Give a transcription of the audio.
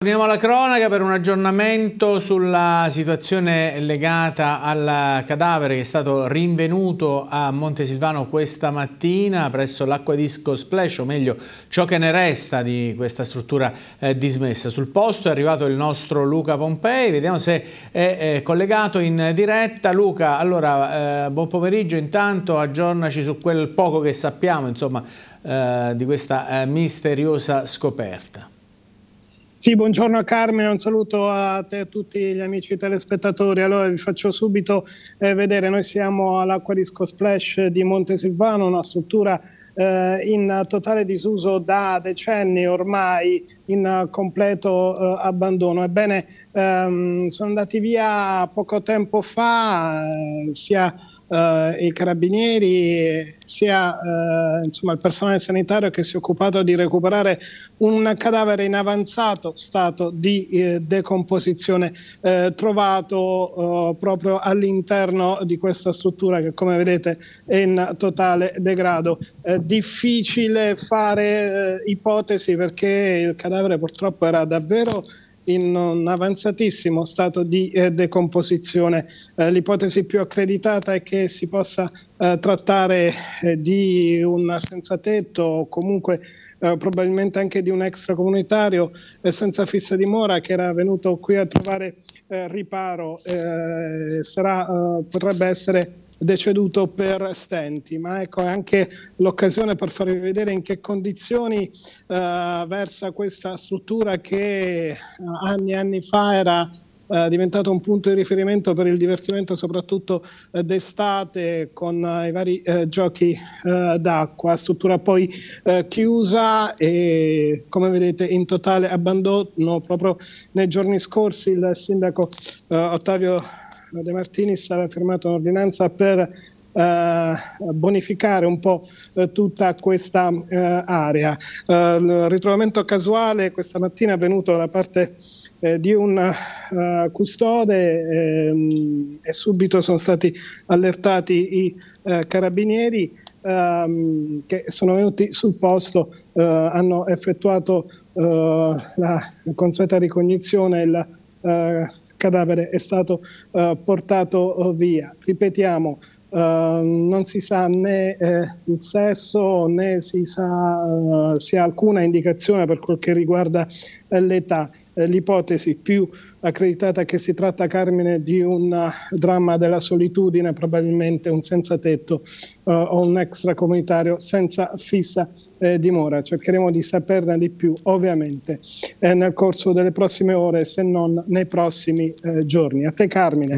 Torniamo alla cronaca per un aggiornamento sulla situazione legata al cadavere che è stato rinvenuto a Montesilvano questa mattina presso l'acquadisco Splash, o meglio ciò che ne resta di questa struttura eh, dismessa. Sul posto è arrivato il nostro Luca Pompei, vediamo se è, è eh, collegato in diretta. Luca, allora eh, buon pomeriggio, intanto aggiornaci su quel poco che sappiamo insomma, eh, di questa eh, misteriosa scoperta. Sì, buongiorno a Carmine, un saluto a te e a tutti gli amici telespettatori. Allora vi faccio subito eh, vedere, noi siamo all'Acqua Disco Splash di Montesilvano, una struttura eh, in totale disuso da decenni ormai, in completo eh, abbandono. Ebbene, ehm, sono andati via poco tempo fa eh, sia eh, i carabinieri, sia eh, insomma, il personale sanitario che si è occupato di recuperare un cadavere in avanzato stato di eh, decomposizione eh, trovato eh, proprio all'interno di questa struttura che come vedete è in totale degrado. difficile fare eh, ipotesi perché il cadavere purtroppo era davvero in un avanzatissimo stato di eh, decomposizione. Eh, l'ipotesi più accreditata è che si possa eh, trattare eh, di un senza tetto o comunque eh, probabilmente anche di un extracomunitario eh, senza fissa dimora che era venuto qui a trovare eh, riparo, eh, sarà, potrebbe essere deceduto per stenti, ma ecco è anche l'occasione per farvi vedere in che condizioni eh, versa questa struttura che eh, anni e anni fa era eh, diventato un punto di riferimento per il divertimento soprattutto eh, d'estate con eh, i vari eh, giochi eh, d'acqua, struttura poi eh, chiusa e come vedete in totale abbandono proprio nei giorni scorsi il sindaco eh, Ottavio De Martinis aveva firmato un'ordinanza per eh, bonificare un po' eh, tutta questa eh, area. Eh, il ritrovamento casuale questa mattina è avvenuto da parte eh, di un eh, custode ehm, e subito sono stati allertati i carabinieri ehm, che sono venuti sul posto, hanno effettuato la consueta ricognizione, il cadavere è stato eh, portato eh, via. Ripetiamo, eh, non si sa né eh, il sesso né si sa uh, eh, se ha alcuna indicazione per quel che riguarda eh, l'età. Eh, l'ipotesi più accreditata è che si tratta, Carmine, di un eh, dramma della solitudine, probabilmente un senza tetto uh, o un extracomunitario senza fissa dimora. Cercheremo di saperne di più, ovviamente, nel corso delle prossime ore, se non nei prossimi giorni. A te, Carmine.